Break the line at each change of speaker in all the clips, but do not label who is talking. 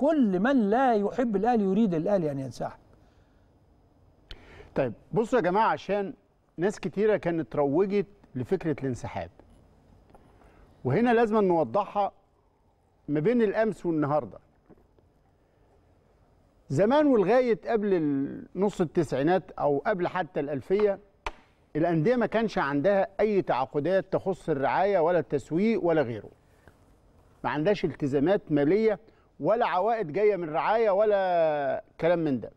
كل من لا يحب الاهلي يريد الاهلي ان ينسحب
طيب بصوا يا جماعه عشان ناس كتيره كانت روجت لفكره الانسحاب وهنا لازم نوضحها ما بين الامس والنهارده زمان ولغايه قبل نص التسعينات او قبل حتى الالفيه الانديه ما كانش عندها اي تعاقدات تخص الرعايه ولا التسويق ولا غيره ما عندهاش التزامات ماليه ولا عوائد جايه من رعايه ولا كلام من ده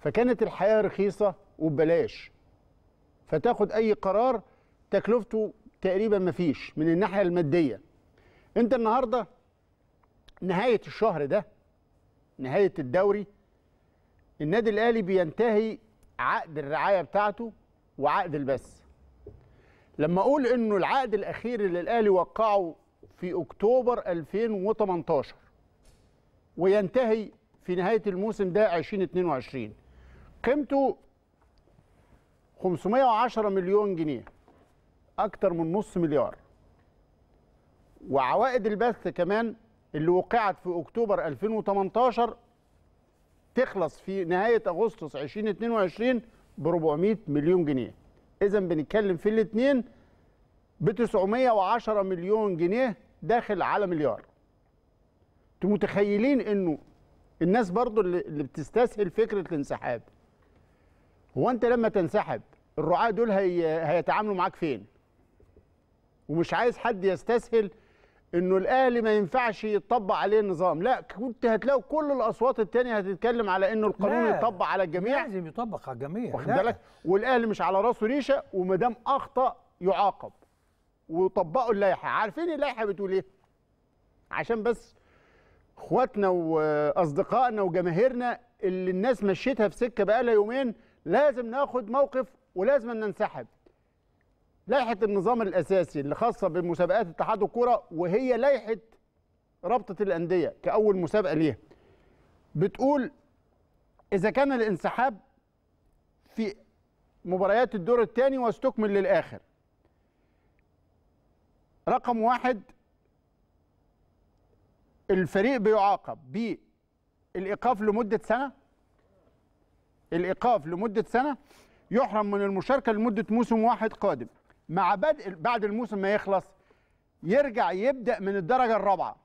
فكانت الحياه رخيصه وببلاش فتاخد اي قرار تكلفته تقريبا مفيش من الناحيه الماديه انت النهارده نهايه الشهر ده نهايه الدوري النادي الاهلي بينتهي عقد الرعايه بتاعته وعقد البث لما اقول انه العقد الاخير اللي الاهلي وقعه في اكتوبر 2018 وينتهي في نهايه الموسم ده 2022 قيمته 510 مليون جنيه اكتر من نص مليار وعوائد البث كمان اللي وقعت في اكتوبر 2018 تخلص في نهايه اغسطس 2022 ب 400 مليون جنيه اذا بنتكلم في الاثنين ب 910 مليون جنيه داخل على مليار انتوا متخيلين انه الناس برضو اللي بتستسهل فكره الانسحاب هو انت لما تنسحب الرعاه دول هي هيتعاملوا معاك فين ومش عايز حد يستسهل انه الاهلي ما ينفعش يطبق عليه النظام لا كنت هتلاقوا كل الاصوات التانية هتتكلم على انه القانون يطبق على الجميع لازم يطبق على الجميع واخد بالك والاهلي مش على راسه ريشه وما دام اخطا يعاقب وطبقوا اللائحه عارفين اللائحه بتقول ايه عشان بس اخواتنا واصدقائنا وجماهيرنا اللي الناس مشيتها في سكه بقالها يومين لازم ناخد موقف ولازم ننسحب لائحه النظام الاساسي اللي خاصه بمسابقات اتحاد الكوره وهي لائحه رابطه الانديه كاول مسابقه ليها بتقول اذا كان الانسحاب في مباريات الدور الثاني واستكمل للاخر رقم واحد الفريق بيعاقب بالايقاف لمده سنه الايقاف لمده سنه يحرم من المشاركه لمده موسم واحد قادم مع بدء بعد الموسم ما يخلص يرجع يبدا من الدرجه الرابعه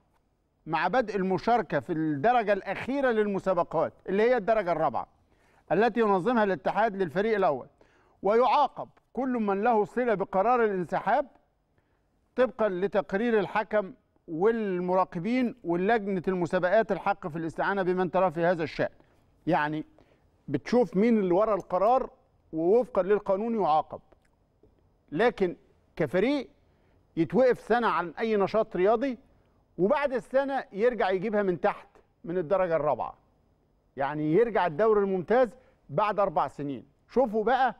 مع بدء المشاركه في الدرجه الاخيره للمسابقات اللي هي الدرجه الرابعه التي ينظمها الاتحاد للفريق الاول ويعاقب كل من له صله بقرار الانسحاب طبقا لتقرير الحكم والمراقبين ولجنه المسابقات الحق في الاستعانه بمن ترى في هذا الشان. يعني بتشوف مين اللي ورا القرار ووفقا للقانون يعاقب. لكن كفريق يتوقف سنه عن اي نشاط رياضي وبعد السنه يرجع يجيبها من تحت من الدرجه الرابعه. يعني يرجع الدوري الممتاز بعد اربع سنين. شوفوا بقى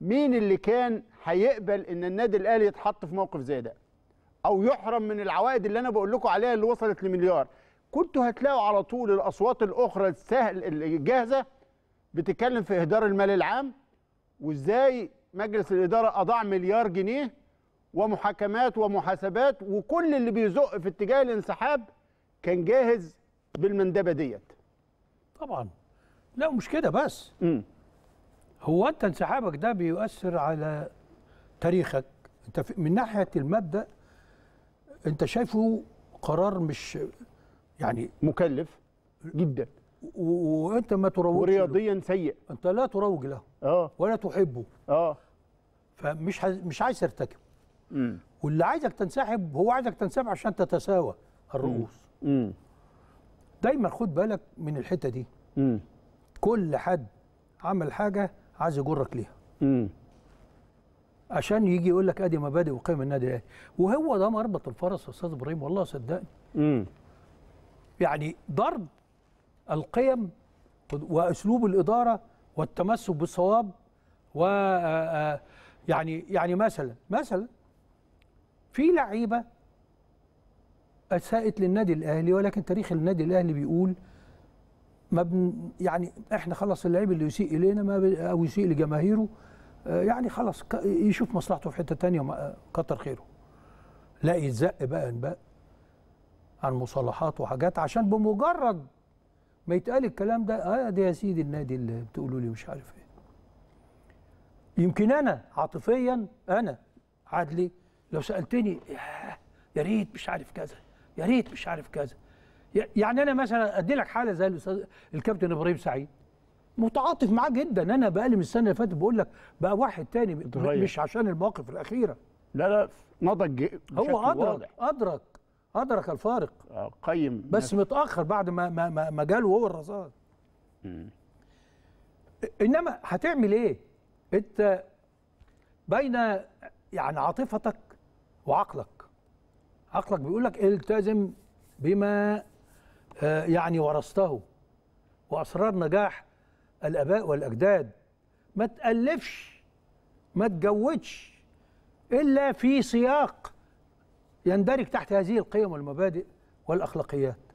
مين اللي كان هيقبل ان النادي الاهلي يتحط في موقف زي ده. او يحرم من العوائد اللي انا بقول لكم عليها اللي وصلت لمليار كنتوا هتلاقوا على طول الاصوات الاخرى السهل الجاهزه بتتكلم في اهدار المال العام وازاي مجلس الاداره اضاع مليار جنيه ومحاكمات ومحاسبات وكل اللي بيزق في اتجاه الانسحاب كان جاهز بالمندبه
ديت طبعا لا مش كده بس م. هو انت انسحابك ده بيؤثر على تاريخك انت من ناحيه المبدا انت شايفه قرار مش يعني مكلف جدا وانت ما تروجش ورياضيا سيء انت لا تروج له اه ولا تحبه اه فمش حز... مش عايز ترتكب امم واللي عايزك تنسحب هو عايزك تنسحب عشان تتساوى الرؤوس امم دايما خد بالك من الحته دي امم كل حد عمل حاجه عايز يجرك ليها امم عشان يجي يقول لك ادي مبادئ وقيم النادي الاهلي وهو ده مربط الفرس يا استاذ ابراهيم والله صدقني امم يعني ضرب القيم واسلوب الاداره والتمسك بالصواب و آه، آه، يعني يعني مثلا مثلا في لعيبه اساءت للنادي الاهلي ولكن تاريخ النادي الاهلي بيقول ما بن يعني احنا خلاص اللعيب اللي يسيء الينا ما او يسيء لجماهيره آه، يعني خلاص يشوف مصلحته في حته ثانيه آه، كتر خيره لا يتزق بقى انباء عن مصالحات وحاجات عشان بمجرد ما يتقال الكلام ده اه ده يا سيدي النادي اللي بتقولوا لي مش عارف ايه يمكن انا عاطفيا انا عدلي لو سالتني يا ريت مش عارف كذا يا ريت مش عارف كذا يعني انا مثلا ادي لك حاله زي الاستاذ الكابتن ابراهيم سعيد متعاطف معاه جدا انا من السنه اللي فاتت بقول لك بقى واحد تاني اتغير. مش عشان المواقف الاخيره لا لا نضج هو ادرك واضح. ادرك ادرك الفارق آه، قيم بس نفسي. متاخر بعد ما ما ما, ما جاله هو الرصاص انما هتعمل ايه انت بين يعني عاطفتك وعقلك عقلك بيقول لك التزم بما آه، يعني ورثته واسرار نجاح الاباء والاجداد ما تالفش ما تجودش الا في سياق يندرج تحت هذه القيم والمبادئ والاخلاقيات